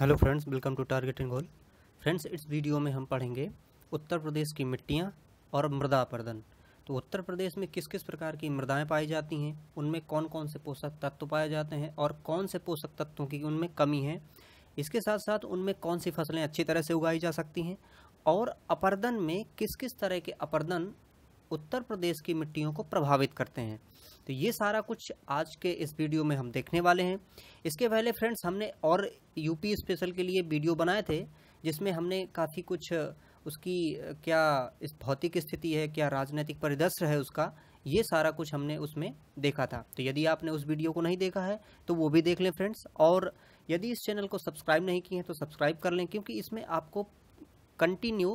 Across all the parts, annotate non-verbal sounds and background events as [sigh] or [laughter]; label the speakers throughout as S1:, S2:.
S1: hello
S2: friends welcome to targeting goal friends इस video में हम पढ़ेंगे उत्तर प्रदेश की मिट्टियाँ और मृदा अपर्दन तो उत्तर प्रदेश में किस किस प्रकार की मृदाएँ पाई जाती हैं उनमें कौन कौन से पोषक तत्व पाए जाते हैं और कौन से पोषक तत्वों की उनमें कमी है इसके साथ साथ उनमें कौन सी फसलें अच्छी तरह से उगाई जा सकती हैं और अपर्दन में किस किस तरह के अपर्दन उत्तर प्रदेश की मिट्टियों को प्रभावित करते हैं तो ये सारा कुछ आज के इस वीडियो में हम देखने वाले हैं इसके पहले फ्रेंड्स हमने और यूपी स्पेशल के लिए वीडियो बनाए थे जिसमें हमने काफ़ी कुछ उसकी क्या इस भौतिक स्थिति है क्या राजनीतिक परिदृश्य है उसका ये सारा कुछ हमने उसमें देखा था तो यदि आपने उस वीडियो को नहीं देखा है तो वो भी देख लें फ्रेंड्स और यदि इस चैनल को सब्सक्राइब नहीं किए हैं तो सब्सक्राइब कर लें क्योंकि इसमें आपको कंटिन्यू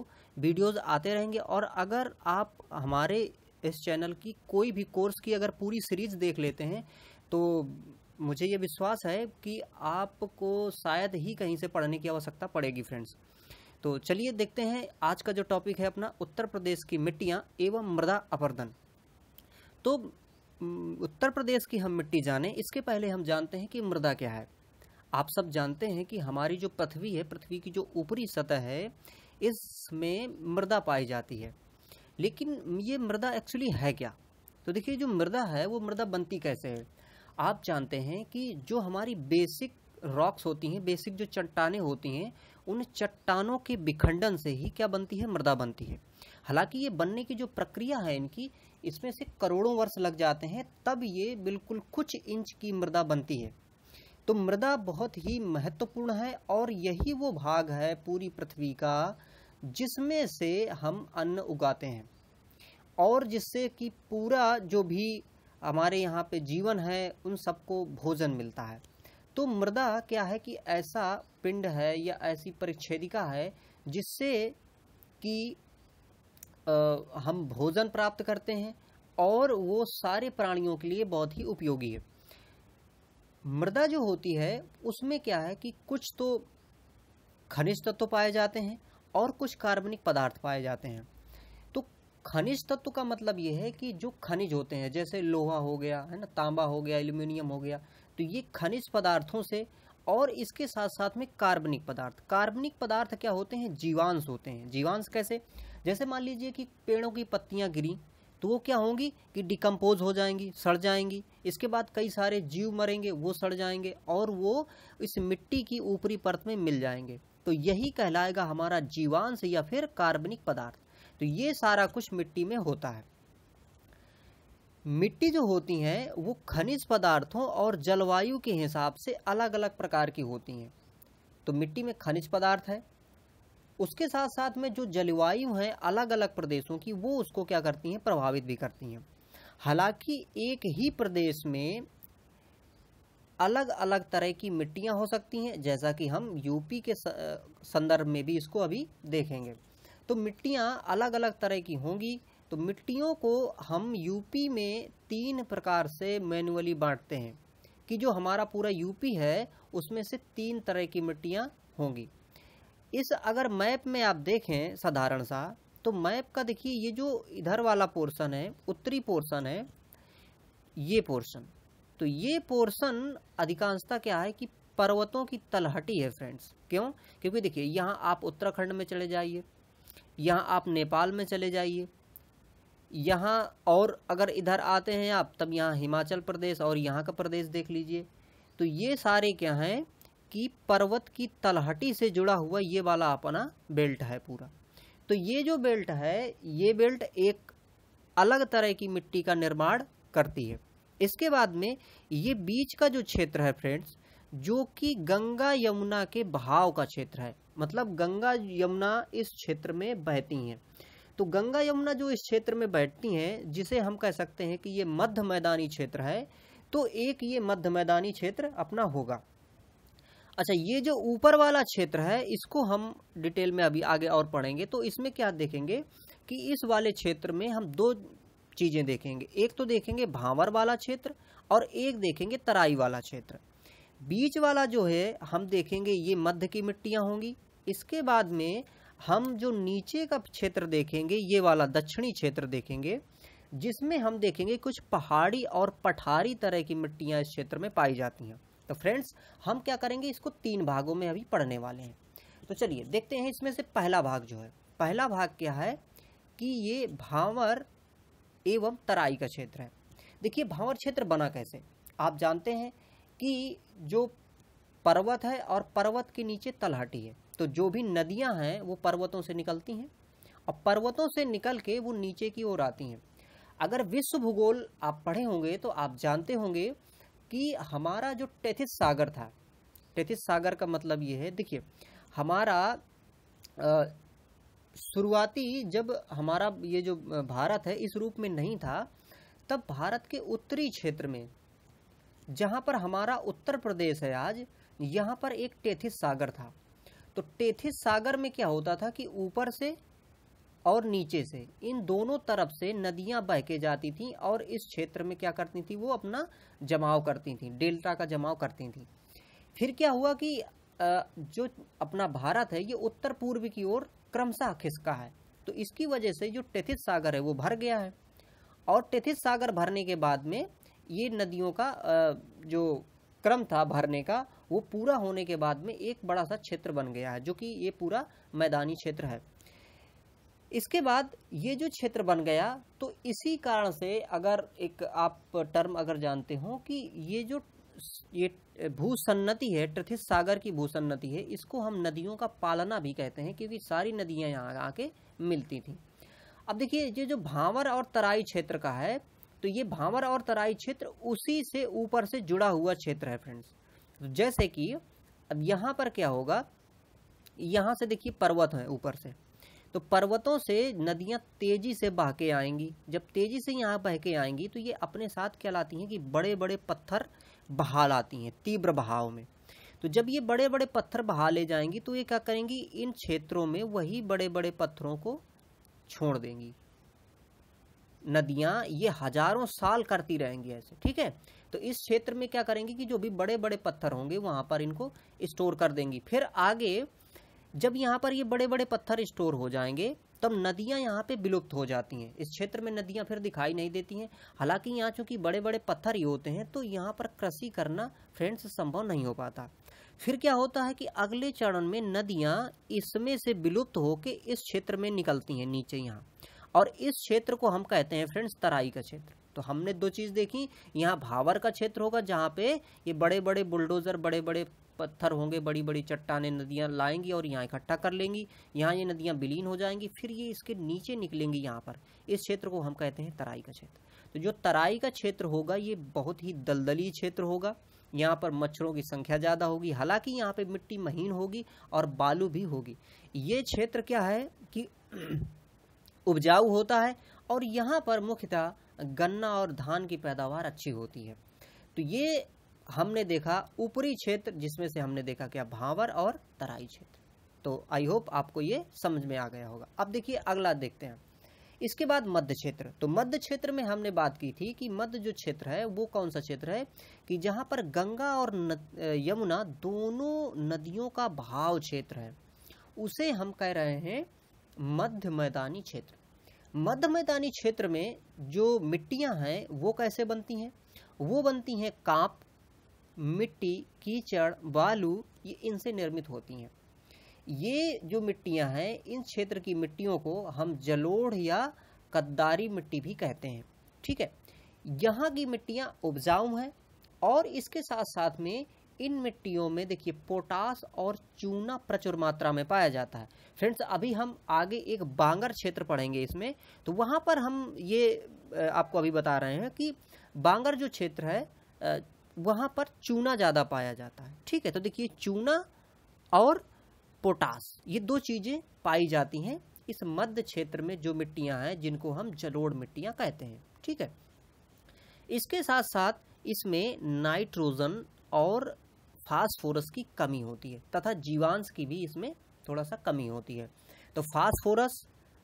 S2: वीडियोस आते रहेंगे और अगर आप हमारे इस चैनल की कोई भी कोर्स की अगर पूरी सीरीज़ देख लेते हैं तो मुझे ये विश्वास है कि आपको शायद ही कहीं से पढ़ने की आवश्यकता पड़ेगी फ्रेंड्स तो चलिए देखते हैं आज का जो टॉपिक है अपना उत्तर प्रदेश की मिट्टियाँ एवं मृदा अपर्दन तो उत्तर प्रदेश की हम मिट्टी जाने इसके पहले हम जानते हैं कि मृदा क्या है आप सब जानते हैं कि हमारी जो पृथ्वी है पृथ्वी की जो ऊपरी सतह है इसमें मृदा पाई जाती है लेकिन ये मृदा एक्चुअली है क्या तो देखिए जो मृदा है वो मृदा बनती कैसे है आप जानते हैं कि जो हमारी बेसिक रॉक्स होती हैं बेसिक जो चट्टाने होती हैं उन चट्टानों के विखंडन से ही क्या बनती है मृदा बनती है हालांकि ये बनने की जो प्रक्रिया है इनकी इसमें से करोड़ों वर्ष लग जाते हैं तब ये बिल्कुल कुछ इंच की मृदा बनती है तो मृदा बहुत ही महत्वपूर्ण है और यही वो भाग है पूरी पृथ्वी का जिसमें से हम अन्न उगाते हैं और जिससे कि पूरा जो भी हमारे यहाँ पे जीवन है उन सबको भोजन मिलता है तो मृदा क्या है कि ऐसा पिंड है या ऐसी परिच्छेदिका है जिससे कि हम भोजन प्राप्त करते हैं और वो सारे प्राणियों के लिए बहुत ही उपयोगी है मृदा जो होती है उसमें क्या है कि कुछ तो खनिज तत्व तो पाए जाते हैं और कुछ कार्बनिक पदार्थ पाए जाते हैं तो खनिज तत्व का मतलब ये है कि जो खनिज होते हैं जैसे लोहा हो गया है ना तांबा हो गया एल्यूमिनियम हो गया तो ये खनिज पदार्थों से और इसके साथ साथ में कार्बनिक पदार्थ कार्बनिक पदार्थ क्या होते हैं जीवांश होते हैं जीवांश कैसे जैसे मान लीजिए कि पेड़ों की पत्तियाँ गिरी तो वो क्या होंगी कि डिकम्पोज हो जाएंगी सड़ जाएंगी इसके बाद कई सारे जीव मरेंगे वो सड़ जाएंगे और वो इस मिट्टी की ऊपरी परत में मिल जाएंगे तो यही कहलाएगा हमारा जीवांश या फिर कार्बनिक पदार्थ तो ये सारा कुछ मिट्टी में होता है मिट्टी जो होती हैं वो खनिज पदार्थों और जलवायु के हिसाब से अलग अलग प्रकार की होती हैं तो मिट्टी में खनिज पदार्थ है उसके साथ साथ में जो जलवायु हैं अलग अलग प्रदेशों की वो उसको क्या करती हैं प्रभावित भी करती हैं हालांकि एक ही प्रदेश में अलग अलग तरह की मिट्टियाँ हो सकती हैं जैसा कि हम यूपी के संदर्भ में भी इसको अभी देखेंगे तो मिट्टियाँ अलग अलग तरह की होंगी तो मिट्टियों को हम यूपी में तीन प्रकार से मैनुअली बांटते हैं कि जो हमारा पूरा यूपी है उसमें से तीन तरह की मिट्टियाँ होंगी इस अगर मैप में आप देखें साधारण सा तो मैप का देखिए ये जो इधर वाला पोर्शन है उत्तरी पोर्शन है ये पोर्शन तो ये पोर्शन अधिकांशता क्या है कि पर्वतों की तलहटी है फ्रेंड्स क्यों क्योंकि देखिए यहाँ आप उत्तराखंड में चले जाइए यहाँ आप नेपाल में चले जाइए यहाँ और अगर इधर आते हैं आप तब यहाँ हिमाचल प्रदेश और यहाँ का प्रदेश देख लीजिए तो ये सारे क्या हैं कि पर्वत की तलहटी से जुड़ा हुआ ये वाला अपना बेल्ट है पूरा तो ये जो बेल्ट है ये बेल्ट एक अलग तरह की मिट्टी का निर्माण करती है इसके बाद में ये बीच का जो क्षेत्र है फ्रेंड्स जो कि गंगा यमुना के बहाव का क्षेत्र है मतलब गंगा यमुना इस क्षेत्र में बहती हैं तो गंगा यमुना जो इस क्षेत्र में बहती हैं जिसे हम कह सकते हैं कि ये मध्य मैदानी क्षेत्र है तो एक ये मध्य मैदानी क्षेत्र अपना होगा अच्छा ये जो ऊपर वाला क्षेत्र है इसको हम डिटेल में अभी आगे और पढ़ेंगे तो इसमें क्या देखेंगे कि इस वाले क्षेत्र में हम दो चीज़ें देखेंगे एक तो देखेंगे भांवर वाला क्षेत्र और एक देखेंगे तराई वाला क्षेत्र बीच वाला जो है हम देखेंगे ये मध्य की मिट्टियाँ होंगी इसके बाद में हम जो नीचे का क्षेत्र देखेंगे ये वाला दक्षिणी क्षेत्र देखेंगे जिसमें हम देखेंगे कुछ पहाड़ी और पठारी तरह की मिट्टियाँ इस क्षेत्र में पाई जाती हैं तो फ्रेंड्स हम क्या करेंगे इसको तीन भागों में अभी पढ़ने वाले हैं तो चलिए देखते हैं इसमें से पहला भाग जो है पहला भाग क्या है कि ये भावर एवं तराई का क्षेत्र है देखिए भावर क्षेत्र बना कैसे आप जानते हैं कि जो पर्वत है और पर्वत के नीचे तलहटी है तो जो भी नदियां हैं वो पर्वतों से निकलती हैं और पर्वतों से निकल के वो नीचे की ओर आती हैं अगर विश्व भूगोल आप पढ़े होंगे तो आप जानते होंगे कि हमारा जो टेथिस सागर था टेथिस सागर का मतलब ये है देखिए हमारा शुरुआती जब हमारा ये जो भारत है इस रूप में नहीं था तब भारत के उत्तरी क्षेत्र में जहाँ पर हमारा उत्तर प्रदेश है आज यहाँ पर एक टेथिस सागर था तो टेथिस सागर में क्या होता था कि ऊपर से और नीचे से इन दोनों तरफ से नदियाँ बह के जाती थीं और इस क्षेत्र में क्या करती थी वो अपना जमाव करती थीं डेल्टा का जमाव करती थीं फिर क्या हुआ कि जो अपना भारत है ये उत्तर पूर्व की ओर क्रमशः खिसका है तो इसकी वजह से जो टेथित सागर है वो भर गया है और टेथित सागर भरने के बाद में ये नदियों का जो क्रम था भरने का वो पूरा होने के बाद में एक बड़ा सा क्षेत्र बन गया है जो कि ये पूरा मैदानी क्षेत्र है इसके बाद ये जो क्षेत्र बन गया तो इसी कारण से अगर एक आप टर्म अगर जानते हो कि ये जो ये भूसन्नति है ट्रथित सागर की भूसन्नति है इसको हम नदियों का पालना भी कहते हैं क्योंकि सारी नदियाँ यहाँ आके मिलती थी अब देखिए ये जो भांवर और तराई क्षेत्र का है तो ये भांवर और तराई क्षेत्र उसी से ऊपर से जुड़ा हुआ क्षेत्र है फ्रेंड्स तो जैसे कि अब यहाँ पर क्या होगा यहाँ से देखिए पर्वत है ऊपर से तो पर्वतों से नदियाँ तेजी से बह के आएंगी जब तेजी से यहाँ बह के आएंगी तो ये अपने साथ क्या लाती हैं कि बड़े बड़े पत्थर बहा लाती हैं तीव्र बहाव में तो जब ये बड़े बड़े पत्थर बहा ले जाएंगी तो ये क्या करेंगी इन क्षेत्रों में वही बड़े बड़े पत्थरों को छोड़ देंगी नदियाँ ये हजारों साल करती रहेंगी ऐसे ठीक है तो इस क्षेत्र में क्या करेंगी कि जो भी बड़े बड़े पत्थर होंगे वहाँ पर इनको स्टोर कर देंगी फिर आगे जब यहाँ पर ये बड़े बड़े पत्थर स्टोर हो जाएंगे तब नदियाँ यहाँ पे विलुप्त हो जाती हैं इस क्षेत्र में नदियाँ फिर दिखाई नहीं देती हैं हालांकि यहाँ चूँकि बड़े बड़े पत्थर ही होते हैं तो यहाँ पर कृषि करना फ्रेंड्स संभव नहीं हो पाता फिर क्या होता है कि अगले चरण में नदियाँ इसमें से विलुप्त होकर इस क्षेत्र में निकलती हैं नीचे यहाँ और इस क्षेत्र को हम कहते हैं फ्रेंड्स तराई का क्षेत्र तो हमने दो चीज़ देखी यहाँ भावर का क्षेत्र होगा जहाँ पे ये बड़े बड़े बुलडोज़र बड़े बड़े पत्थर होंगे बड़ी बड़ी चट्टाने नदियाँ लाएंगी और यहाँ इकट्ठा कर लेंगी यहाँ ये नदियाँ विलीन हो जाएंगी फिर ये इसके नीचे निकलेंगी यहाँ पर इस क्षेत्र को हम कहते हैं तराई का क्षेत्र तो जो तराई का क्षेत्र होगा ये बहुत ही दलदली क्षेत्र होगा यहाँ पर मच्छरों की संख्या ज़्यादा होगी हालांकि यहाँ पे मिट्टी महीन होगी और बालू भी होगी ये क्षेत्र क्या है कि [clears throat] उपजाऊ होता है और यहाँ पर मुख्यतः गन्ना और धान की पैदावार अच्छी होती है तो ये हमने देखा ऊपरी क्षेत्र जिसमें से हमने देखा क्या भावर और तराई क्षेत्र तो आई होप आपको ये समझ में आ गया होगा अब देखिए अगला देखते हैं इसके बाद मध्य क्षेत्र तो मध्य क्षेत्र में हमने बात की थी कि मध्य जो क्षेत्र है वो कौन सा क्षेत्र है कि जहाँ पर गंगा और यमुना दोनों नदियों का भाव क्षेत्र है उसे हम कह रहे हैं मध्य मैदानी क्षेत्र मध्य मैदानी क्षेत्र में जो मिट्टियाँ हैं वो कैसे बनती हैं वो बनती हैं कांप मिट्टी कीचड़ बालू ये इनसे निर्मित होती हैं ये जो मिट्टियाँ हैं इन क्षेत्र की मिट्टियों को हम जलोढ़ या कद्दारी मिट्टी भी कहते हैं ठीक है यहाँ की मिट्टियाँ उपजाऊ हैं और इसके साथ साथ में इन मिट्टियों में देखिए पोटास और चूना प्रचुर मात्रा में पाया जाता है फ्रेंड्स अभी हम आगे एक बांगर क्षेत्र पढ़ेंगे इसमें तो वहाँ पर हम ये आपको अभी बता रहे हैं कि बांगर जो क्षेत्र है वहाँ पर चूना ज़्यादा पाया जाता है ठीक है तो देखिए चूना और पोटास ये दो चीज़ें पाई जाती हैं इस मध्य क्षेत्र में जो मिट्टियाँ हैं जिनको हम जलोड़ मिट्टियाँ कहते हैं ठीक है इसके साथ साथ इसमें नाइट्रोजन और फास्फोरस की कमी होती है तथा जीवांश की भी इसमें थोड़ा सा कमी होती है तो फास्फोरस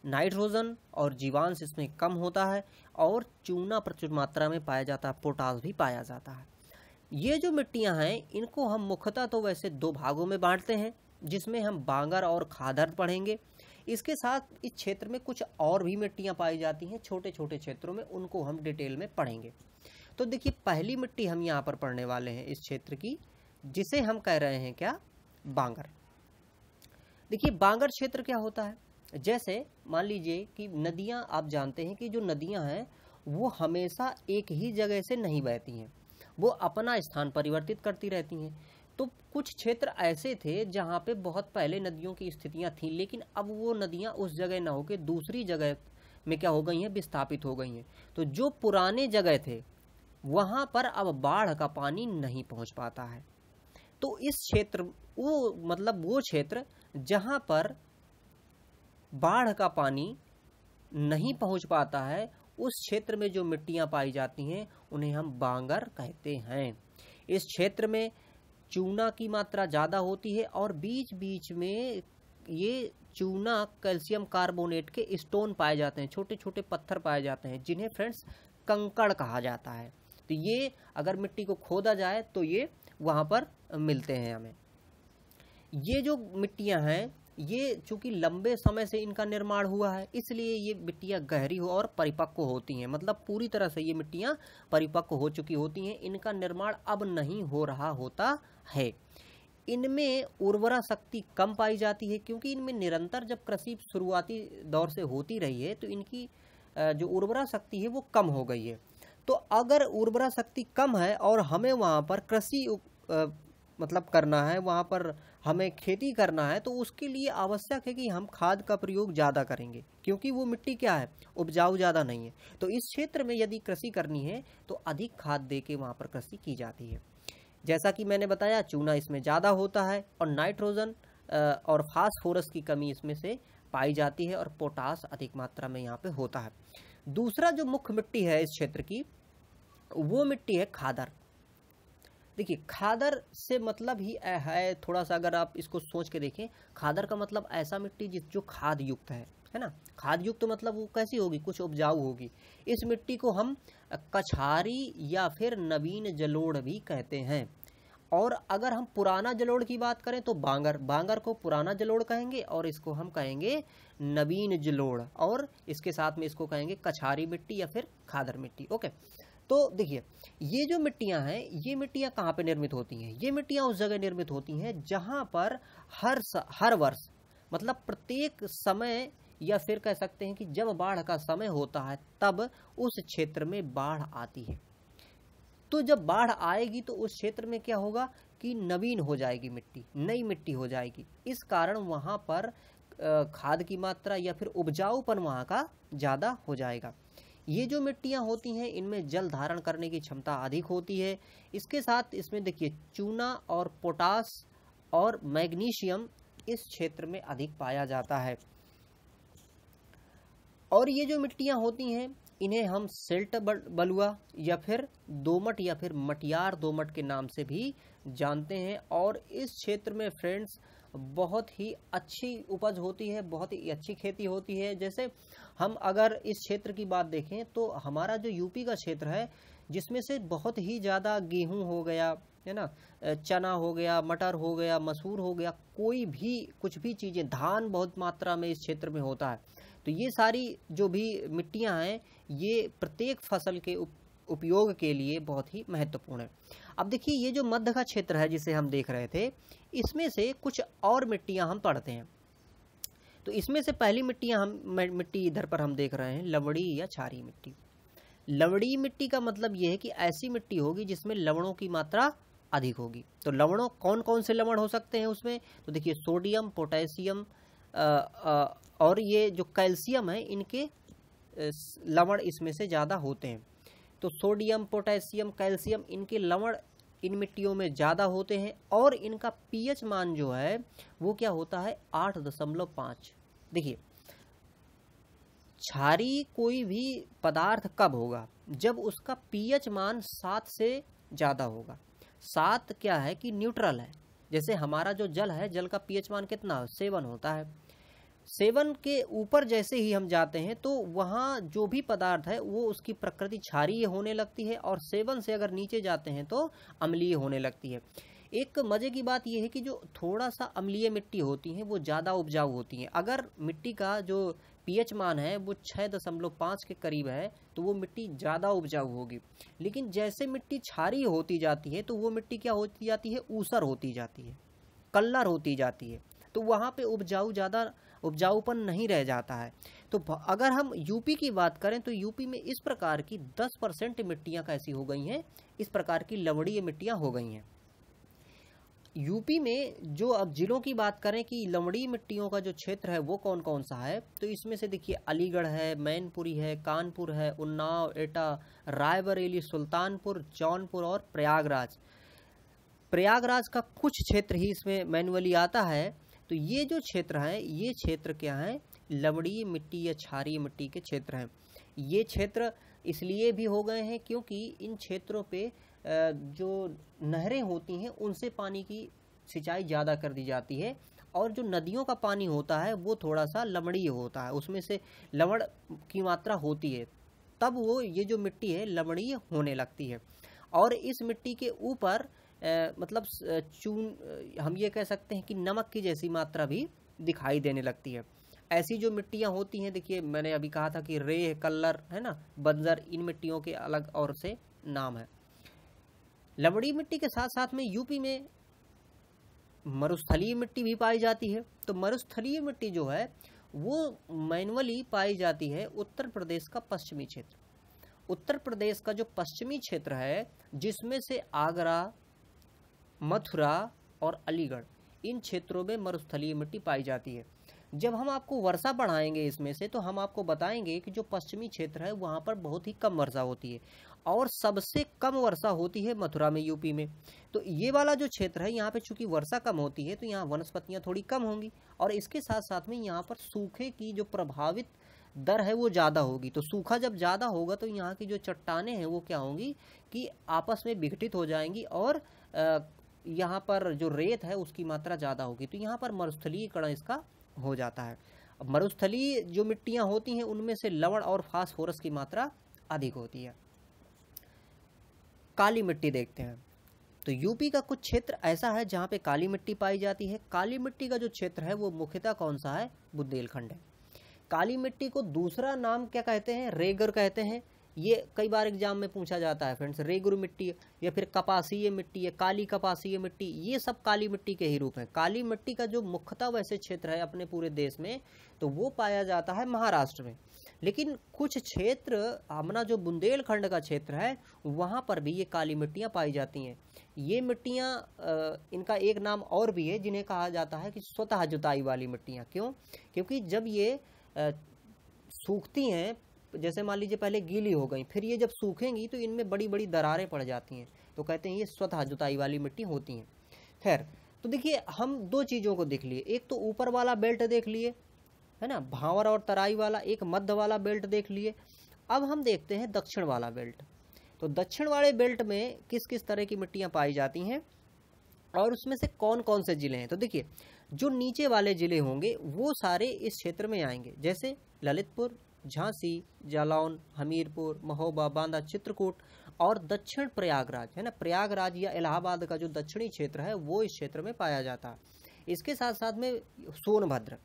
S2: नाइट्रोजन और जीवांश इसमें कम होता है और चूना प्रचुर मात्रा में पाया जाता है पोटास भी पाया जाता है ये जो मिट्टियाँ हैं इनको हम मुख्यतः तो वैसे दो भागों में बांटते हैं जिसमें हम बांगर और खादर पढ़ेंगे इसके साथ इस क्षेत्र में कुछ और भी मिट्टियाँ पाई जाती हैं छोटे छोटे क्षेत्रों में उनको हम डिटेल में पढ़ेंगे तो देखिए पहली मिट्टी हम यहाँ पर पढ़ने वाले हैं इस क्षेत्र की जिसे हम कह रहे हैं क्या बांगर देखिए बांगर क्षेत्र क्या होता है जैसे मान लीजिए कि नदियाँ आप जानते हैं कि जो नदियाँ हैं वो हमेशा एक ही जगह से नहीं बहती हैं वो अपना स्थान परिवर्तित करती रहती हैं तो कुछ क्षेत्र ऐसे थे जहाँ पे बहुत पहले नदियों की स्थितियाँ थीं लेकिन अब वो नदियाँ उस जगह ना होकर दूसरी जगह में क्या हो गई हैं विस्थापित हो गई हैं तो जो पुराने जगह थे वहाँ पर अब बाढ़ का पानी नहीं पहुँच पाता है तो इस क्षेत्र वो मतलब वो क्षेत्र जहाँ पर बाढ़ का पानी नहीं पहुँच पाता है उस क्षेत्र में जो मिट्टियाँ पाई जाती हैं उन्हें हम बांगर कहते हैं इस क्षेत्र में चूना की मात्रा ज़्यादा होती है और बीच बीच में ये चूना कैल्शियम कार्बोनेट के स्टोन पाए जाते हैं छोटे छोटे पत्थर पाए जाते हैं जिन्हें फ्रेंड्स कंकड़ कहा जाता है तो ये अगर मिट्टी को खोदा जाए तो ये वहाँ पर मिलते हैं हमें ये जो मिट्टियाँ हैं ये चूंकि लंबे समय से इनका निर्माण हुआ है इसलिए ये मिट्टियाँ गहरी हो और परिपक्व होती हैं मतलब पूरी तरह से ये मिट्टियाँ परिपक्व हो चुकी होती हैं इनका निर्माण अब नहीं हो रहा होता है इनमें उर्वरा शक्ति कम पाई जाती है क्योंकि इनमें निरंतर जब कृषि शुरुआती दौर से होती रही है तो इनकी जो उर्वरा शक्ति है वो कम हो गई है तो अगर उर्वरा शक्ति कम है और हमें वहाँ पर कृषि मतलब करना है वहाँ पर हमें खेती करना है तो उसके लिए आवश्यक है कि हम खाद का प्रयोग ज़्यादा करेंगे क्योंकि वो मिट्टी क्या है उपजाऊ ज़्यादा नहीं है तो इस क्षेत्र में यदि कृषि करनी है तो अधिक खाद दे के वहाँ पर कृषि की जाती है जैसा कि मैंने बताया चूना इसमें ज़्यादा होता है और नाइट्रोजन और फास्फोरस की कमी इसमें से पाई जाती है और पोटास अधिक मात्रा में यहाँ पर होता है दूसरा जो मुख्य मिट्टी है इस क्षेत्र की वो मिट्टी है खादर देखिए खादर से मतलब ही है थोड़ा सा अगर आप इसको सोच के देखें खादर का मतलब ऐसा मिट्टी जिस जो खाद युक्त है है ना खाद युक्त तो मतलब वो कैसी होगी कुछ उपजाऊ होगी इस मिट्टी को हम कछारी या फिर नवीन जलोड़ भी कहते हैं और अगर हम पुराना जलोड़ की बात करें तो बांगर बांगर को पुराना जलोड़ कहेंगे और इसको हम कहेंगे नवीन जलोड़ और इसके साथ में इसको कहेंगे कछारी मिट्टी या फिर खादर मिट्टी ओके तो देखिए ये जो मिट्टियाँ हैं ये मिट्टियाँ कहाँ पर निर्मित होती हैं ये मिट्टियाँ उस जगह निर्मित होती हैं जहाँ पर हर हर वर्ष मतलब प्रत्येक समय या फिर कह सकते हैं कि जब बाढ़ का समय होता है तब उस क्षेत्र में बाढ़ आती है तो जब बाढ़ आएगी तो उस क्षेत्र में क्या होगा कि नवीन हो जाएगी मिट्टी नई मिट्टी हो जाएगी इस कारण वहाँ पर खाद की मात्रा या फिर उपजाऊपन वहाँ का ज़्यादा हो जाएगा ये जो मिट्टियाँ होती हैं इनमें जल धारण करने की क्षमता अधिक होती है इसके साथ इसमें देखिए चूना और पोटास और मैग्नीशियम इस क्षेत्र में अधिक पाया जाता है और ये जो मिट्टियाँ होती हैं इन्हें हम सिल्ट बलुआ या फिर दोमट या फिर मटियार दोमट के नाम से भी जानते हैं और इस क्षेत्र में फ्रेंड्स बहुत ही अच्छी उपज होती है बहुत ही अच्छी खेती होती है जैसे हम अगर इस क्षेत्र की बात देखें तो हमारा जो यूपी का क्षेत्र है जिसमें से बहुत ही ज़्यादा गेहूं हो गया है ना चना हो गया मटर हो गया मसूर हो गया कोई भी कुछ भी चीज़ें धान बहुत मात्रा में इस क्षेत्र में होता है तो ये सारी जो भी मिट्टियाँ हैं ये प्रत्येक फसल के उप उपयोग के लिए बहुत ही महत्वपूर्ण है अब देखिए ये जो मध्य का क्षेत्र है जिसे हम देख रहे थे इसमें से कुछ और मिट्टियाँ हम पढ़ते हैं तो इसमें से पहली मिट्टियाँ हम मिट्टी इधर पर हम देख रहे हैं लवड़ी या छारी मिट्टी लवड़ी मिट्टी का मतलब ये है कि ऐसी मिट्टी होगी जिसमें लवणों की मात्रा अधिक होगी तो लवणों कौन कौन से लवण हो सकते हैं उसमें तो देखिए सोडियम पोटेशियम और ये जो कैल्शियम है इनके लवण इसमें से ज़्यादा होते हैं तो सोडियम पोटेशियम कैल्शियम इनके लवण इन मिट्टियों में ज़्यादा होते हैं और इनका पीएच मान जो है वो क्या होता है आठ दशमलव पाँच देखिए छारी कोई भी पदार्थ कब होगा जब उसका पीएच मान सात से ज़्यादा होगा सात क्या है कि न्यूट्रल है जैसे हमारा जो जल है जल का पीएच मान कितना सेवन होता है सेवन के ऊपर जैसे ही हम जाते हैं तो वहाँ जो भी पदार्थ है वो उसकी प्रकृति क्षारीय होने लगती है और सेवन से अगर नीचे जाते हैं तो अम्लीय होने लगती है एक मज़े की बात यह है कि जो थोड़ा सा अम्लीय मिट्टी होती हैं वो ज़्यादा उपजाऊ होती हैं अगर मिट्टी का जो पीएच मान है वो छः दशमलव पाँच के करीब है तो वो मिट्टी ज़्यादा उपजाऊ होगी लेकिन जैसे मिट्टी क्षारी होती जाती है तो वो मिट्टी क्या होती जाती है ऊसर होती जाती है कल्लर होती जाती है तो वहाँ पर उपजाऊ ज़्यादा उपजाऊपन नहीं रह जाता है तो अगर हम यूपी की बात करें तो यूपी में इस प्रकार की दस परसेंट मिट्टियाँ कैसी हो गई हैं इस प्रकार की लवणीय मिट्टियाँ हो गई हैं यूपी में जो अब जिलों की बात करें कि लमड़ी मिट्टियों का जो क्षेत्र है वो कौन कौन सा है तो इसमें से देखिए अलीगढ़ है मैनपुरी है कानपुर है उन्नाव एटा रायबरेली सुल्तानपुर जौनपुर और प्रयागराज प्रयागराज का कुछ क्षेत्र ही इसमें मैनुअली आता है तो ये जो क्षेत्र हैं ये क्षेत्र क्या हैं लवणीय मिट्टी या क्षारीय मिट्टी के क्षेत्र हैं ये क्षेत्र इसलिए भी हो गए हैं क्योंकि इन क्षेत्रों पे जो नहरें होती हैं उनसे पानी की सिंचाई ज़्यादा कर दी जाती है और जो नदियों का पानी होता है वो थोड़ा सा लवणीय होता है उसमें से लवण की मात्रा होती है तब वो ये जो मिट्टी है लवणीय होने लगती है और इस मिट्टी के ऊपर मतलब चून हम ये कह सकते हैं कि नमक की जैसी मात्रा भी दिखाई देने लगती है ऐसी जो मिट्टियाँ होती हैं देखिए मैंने अभी कहा था कि रेह कल्लर है ना बंजर इन मिट्टियों के अलग और से नाम है लवड़ी मिट्टी के साथ साथ में यूपी में मरुस्थलीय मिट्टी भी पाई जाती है तो मरुस्थलीय मिट्टी जो है वो मैनुअली पाई जाती है उत्तर प्रदेश का पश्चिमी क्षेत्र उत्तर प्रदेश का जो पश्चिमी क्षेत्र है जिसमें से आगरा मथुरा और अलीगढ़ इन क्षेत्रों में मरुस्थलीय मिट्टी पाई जाती है जब हम आपको वर्षा बढ़ाएंगे इसमें से तो हम आपको बताएंगे कि जो पश्चिमी क्षेत्र है वहाँ पर बहुत ही कम वर्षा होती है और सबसे कम वर्षा होती है मथुरा में यूपी में तो ये वाला जो क्षेत्र है यहाँ पे चूंकि वर्षा कम होती है तो यहाँ वनस्पतियाँ थोड़ी कम होंगी और इसके साथ साथ में यहाँ पर सूखे की जो प्रभावित दर है वो ज़्यादा होगी तो सूखा जब ज़्यादा होगा तो यहाँ की जो चट्टाने हैं वो क्या होंगी कि आपस में विघटित हो जाएंगी और यहाँ पर जो रेत है उसकी मात्रा ज़्यादा होगी तो यहाँ पर मरुस्थलीकरण इसका हो जाता है मरुस्थलीय जो मिट्टियाँ होती हैं उनमें से लवण और फास्फोरस की मात्रा अधिक होती है काली मिट्टी देखते हैं तो यूपी का कुछ क्षेत्र ऐसा है जहाँ पे काली मिट्टी पाई जाती है काली मिट्टी का जो क्षेत्र है वो मुख्यतः कौन सा है बुंदेलखंड है काली मिट्टी को दूसरा नाम क्या कहते हैं रेगर कहते हैं ये कई बार एग्जाम में पूछा जाता है फ्रेंड्स रेगुर मिट्टी या फिर कपासीय मिट्टी है काली कपासीय मिट्टी ये सब काली मिट्टी के ही रूप हैं काली मिट्टी का जो मुख्यतः वैसे क्षेत्र है अपने पूरे देश में तो वो पाया जाता है महाराष्ट्र में लेकिन कुछ क्षेत्र हमारा जो बुंदेलखंड का क्षेत्र है वहाँ पर भी ये काली मिट्टियाँ पाई जाती हैं ये मिट्टियाँ इनका एक नाम और भी है जिन्हें कहा जाता है कि स्वतः जुताई वाली मिट्टियाँ क्यों क्योंकि जब ये सूखती हैं जैसे मान लीजिए पहले गीली हो गई फिर ये जब सूखेंगी तो इनमें बड़ी बड़ी दरारें पड़ जाती हैं तो कहते हैं ये स्वतः जुताई वाली मिट्टी होती हैं खैर तो देखिए हम दो चीज़ों को देख लिए एक तो ऊपर वाला बेल्ट देख लिए है ना भावर और तराई वाला एक मध्य वाला बेल्ट देख लिए अब हम देखते हैं दक्षिण वाला बेल्ट तो दक्षिण वाले बेल्ट में किस किस तरह की मिट्टियाँ पाई जाती हैं और उसमें से कौन कौन से ज़िले हैं तो देखिए जो नीचे वाले ज़िले होंगे वो सारे इस क्षेत्र में आएंगे जैसे ललितपुर झांसी जालौन हमीरपुर महोबा बांदा चित्रकूट और दक्षिण प्रयागराज है ना प्रयागराज या इलाहाबाद का जो दक्षिणी क्षेत्र है वो इस क्षेत्र में पाया जाता है इसके साथ साथ में सोनभद्र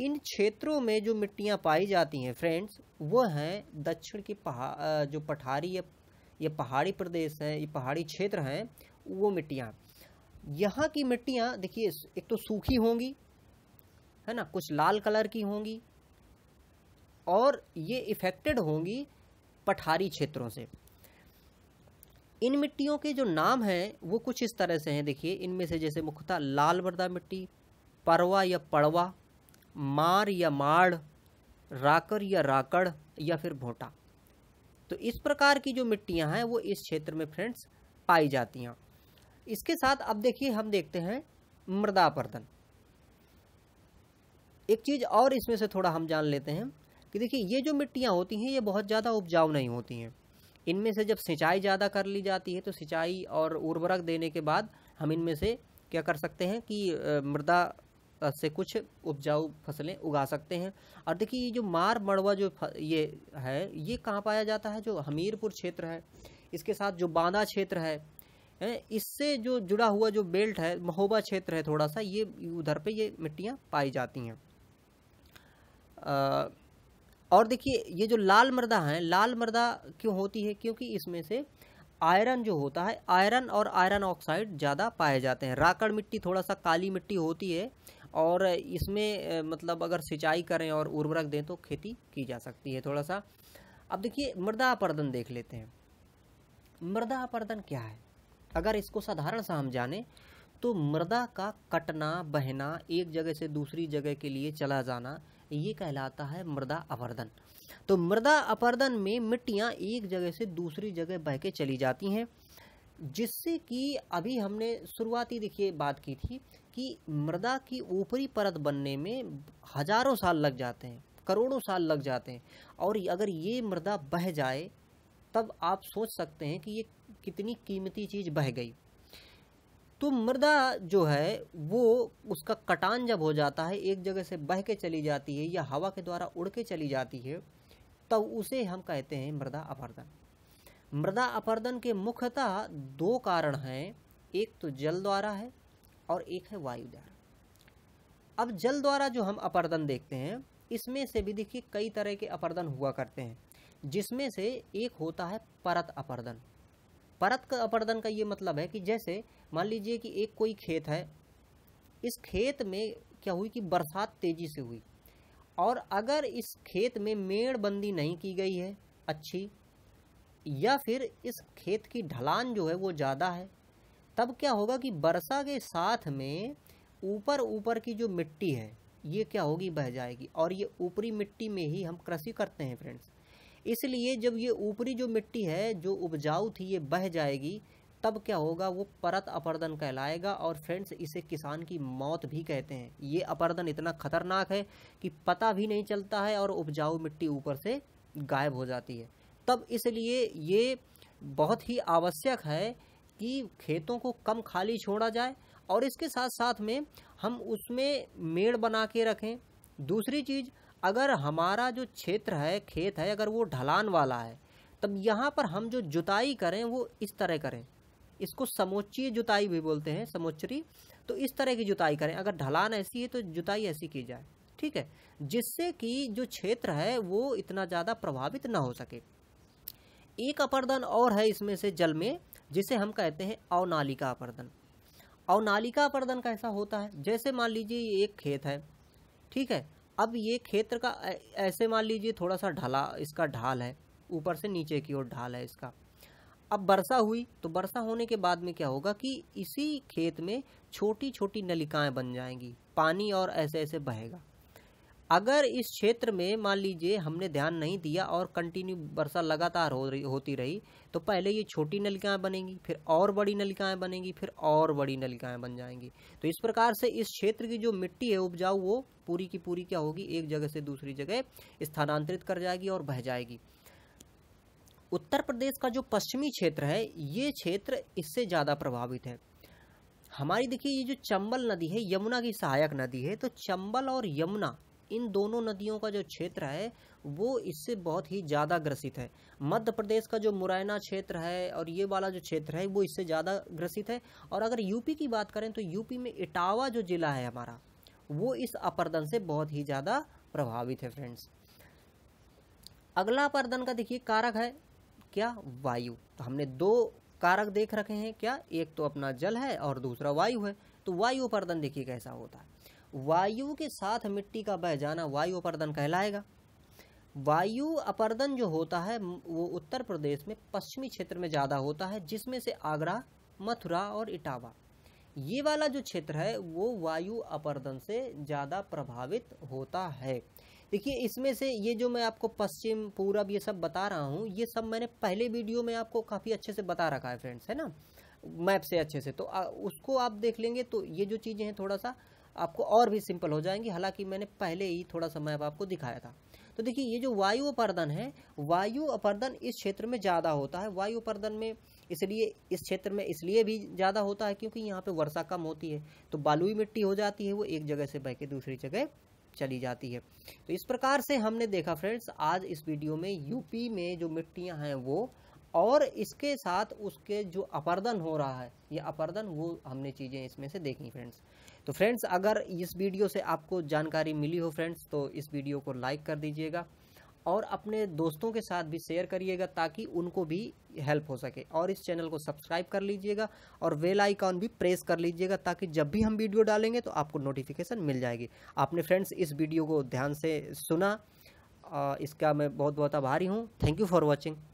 S2: इन क्षेत्रों में जो मिट्टियाँ पाई जाती हैं फ्रेंड्स वो हैं दक्षिण की पहाड़ जो पठारी या ये पहाड़ी प्रदेश हैं ये पहाड़ी क्षेत्र हैं वो मिट्टियाँ यहाँ की मिट्टियाँ देखिए एक तो सूखी होंगी है ना कुछ लाल कलर की होंगी और ये इफेक्टेड होंगी पठारी क्षेत्रों से इन मिट्टियों के जो नाम हैं वो कुछ इस तरह से हैं देखिए इनमें से जैसे मुख्यतः लाल मृदा मिट्टी परवा या पड़वा मार या माड़ राकर या राकड़ या फिर भोटा तो इस प्रकार की जो मिट्टियां हैं वो इस क्षेत्र में फ्रेंड्स पाई जाती हैं इसके साथ अब देखिए हम देखते हैं मृदा एक चीज़ और इसमें से थोड़ा हम जान लेते हैं कि देखिए ये जो मिट्टियाँ होती हैं ये बहुत ज़्यादा उपजाऊ नहीं होती हैं इनमें से जब सिंचाई ज़्यादा कर ली जाती है तो सिंचाई और उर्वरक देने के बाद हम इनमें से क्या कर सकते हैं कि मृदा से कुछ उपजाऊ फसलें उगा सकते हैं और देखिए ये जो मार मड़वा जो ये है ये कहाँ पाया जाता है जो हमीरपुर क्षेत्र है इसके साथ जो बांदा क्षेत्र है इससे जो जुड़ा हुआ जो बेल्ट है महोबा क्षेत्र है थोड़ा सा ये उधर पे ये मिट्टियाँ पाई जाती हैं और देखिए ये जो लाल मृदा है लाल मृदा क्यों होती है क्योंकि इसमें से आयरन जो होता है आयरन और आयरन ऑक्साइड ज़्यादा पाए जाते हैं राकड़ मिट्टी थोड़ा सा काली मिट्टी होती है और इसमें मतलब अगर सिंचाई करें और उर्वरक दें तो खेती की जा सकती है थोड़ा सा अब देखिए मृदा अपर्दन देख लेते हैं मृदा अपर्दन क्या है अगर इसको साधारण सा हम जाने तो मृदा का कटना बहना एक जगह से दूसरी जगह के लिए चला जाना ये कहलाता है मृदा अपर्दन तो मृदा अपर्दन में मिट्टियाँ एक जगह से दूसरी जगह बह के चली जाती हैं जिससे कि अभी हमने शुरुआती देखिए बात की थी कि मृदा की ऊपरी परत बनने में हजारों साल लग जाते हैं करोड़ों साल लग जाते हैं और अगर ये मृदा बह जाए तब आप सोच सकते हैं कि ये कितनी कीमती चीज़ बह गई तो मृदा जो है वो उसका कटान जब हो जाता है एक जगह से बह के चली जाती है या हवा के द्वारा उड़ के चली जाती है तब उसे हम कहते हैं मृदा अपर्दन मृदा अपर्दन के मुख्यतः दो कारण हैं एक तो जल द्वारा है और एक है वायु द्वारा अब जल द्वारा जो हम अपर्दन देखते हैं इसमें से भी देखिए कई तरह के अपर्दन हुआ करते हैं जिसमें से एक होता है परत अपर्दन परत का अपर्दन का ये मतलब है कि जैसे मान लीजिए कि एक कोई खेत है इस खेत में क्या हुई कि बरसात तेज़ी से हुई और अगर इस खेत में मेड़बंदी नहीं की गई है अच्छी या फिर इस खेत की ढलान जो है वो ज़्यादा है तब क्या होगा कि वर्षा के साथ में ऊपर ऊपर की जो मिट्टी है ये क्या होगी बह जाएगी और ये ऊपरी मिट्टी में ही हम कृषि करते हैं फ्रेंड्स इसलिए जब ये ऊपरी जो मिट्टी है जो उपजाऊ थी ये बह जाएगी तब क्या होगा वो परत अपर्दन कहलाएगा और फ्रेंड्स इसे किसान की मौत भी कहते हैं ये अपर्दन इतना खतरनाक है कि पता भी नहीं चलता है और उपजाऊ मिट्टी ऊपर से गायब हो जाती है तब इसलिए ये बहुत ही आवश्यक है कि खेतों को कम खाली छोड़ा जाए और इसके साथ साथ में हम उसमें मेड़ बना के रखें दूसरी चीज़ अगर हमारा जो क्षेत्र है खेत है अगर वो ढलान वाला है तब यहाँ पर हम जो जुताई करें वो इस तरह करें इसको समोच्चीय जुताई भी बोलते हैं समोच्ची तो इस तरह की जुताई करें अगर ढलान ऐसी है तो जुताई ऐसी की जाए ठीक है जिससे कि जो क्षेत्र है वो इतना ज़्यादा प्रभावित ना हो सके एक अपर्दन और है इसमें से जल में जिसे हम कहते हैं अवनालिका अपर्दन अवनालिका अपर्दन कैसा होता है जैसे मान लीजिए ये एक खेत है ठीक है अब ये क्षेत्र का ऐसे मान लीजिए थोड़ा सा ढाला इसका ढाल है ऊपर से नीचे की ओर ढाल है इसका अब वर्षा हुई तो वर्षा होने के बाद में क्या होगा कि इसी खेत में छोटी छोटी नलिकाएं बन जाएंगी पानी और ऐसे ऐसे बहेगा अगर इस क्षेत्र में मान लीजिए हमने ध्यान नहीं दिया और कंटिन्यू वर्षा लगातार हो रही होती रही तो पहले ये छोटी नलिकाएँ बनेंगी फिर और बड़ी नलिकाएँ बनेंगी फिर और बड़ी नलिकाएँ बन जाएंगी तो इस प्रकार से इस क्षेत्र की जो मिट्टी है उपजाऊ वो पूरी की पूरी क्या होगी एक जगह से दूसरी जगह स्थानांतरित कर जाएगी और बह जाएगी उत्तर प्रदेश का जो पश्चिमी क्षेत्र है ये क्षेत्र इससे ज़्यादा प्रभावित है हमारी देखिए ये जो चंबल नदी है यमुना की सहायक नदी है तो चंबल और यमुना इन दोनों नदियों का जो क्षेत्र है वो इससे बहुत ही ज़्यादा ग्रसित है मध्य प्रदेश का जो मुरैना क्षेत्र है और ये वाला जो क्षेत्र है वो इससे ज़्यादा ग्रसित है और अगर यूपी की बात करें तो यूपी में इटावा जो ज़िला है हमारा वो इस अपर्दन से बहुत ही ज़्यादा प्रभावित है फ्रेंड्स अगला अपर्दन का देखिए कारक है क्या वायु तो हमने दो कारक देख रखे हैं क्या एक तो अपना जल है और दूसरा वायु है तो वायु अपर्दन देखिए कैसा होता है वायु के साथ मिट्टी का बह जाना वायु अपर्दन कहलाएगा वायु अपर्दन जो होता है वो उत्तर प्रदेश में पश्चिमी क्षेत्र में ज़्यादा होता है जिसमें से आगरा मथुरा और इटावा ये वाला जो क्षेत्र है वो वायु अपर्दन से ज़्यादा प्रभावित होता है देखिए इसमें से ये जो मैं आपको पश्चिम पूरब ये सब बता रहा हूँ ये सब मैंने पहले वीडियो में आपको काफ़ी अच्छे से बता रखा है फ्रेंड्स है ना मैप से अच्छे से तो आ, उसको आप देख लेंगे तो ये जो चीज़ें हैं थोड़ा सा आपको और भी सिंपल हो जाएंगी हालांकि मैंने पहले ही थोड़ा सा अब आपको दिखाया था तो देखिए ये जो वायु अपर्दन है वायु अपर्दन इस क्षेत्र में ज़्यादा होता है वायु अपर्दन में इसलिए इस क्षेत्र में इसलिए भी ज़्यादा होता है क्योंकि यहाँ पे वर्षा कम होती है तो बालुई मिट्टी हो जाती है वो एक जगह से बह के दूसरी जगह चली जाती है तो इस प्रकार से हमने देखा फ्रेंड्स आज इस वीडियो में यूपी में जो मिट्टियाँ हैं वो और इसके साथ उसके जो अपर्दन हो रहा है ये अपर्दन वो हमने चीज़ें इसमें से देखी फ्रेंड्स तो फ्रेंड्स अगर इस वीडियो से आपको जानकारी मिली हो फ्रेंड्स तो इस वीडियो को लाइक कर दीजिएगा और अपने दोस्तों के साथ भी शेयर करिएगा ताकि उनको भी हेल्प हो सके और इस चैनल को सब्सक्राइब कर लीजिएगा और वेल आइकॉन भी प्रेस कर लीजिएगा ताकि जब भी हम वीडियो डालेंगे तो आपको नोटिफिकेशन मिल जाएगी आपने फ्रेंड्स इस वीडियो को ध्यान से सुना इसका मैं बहुत बहुत आभारी हूँ थैंक यू फॉर वॉचिंग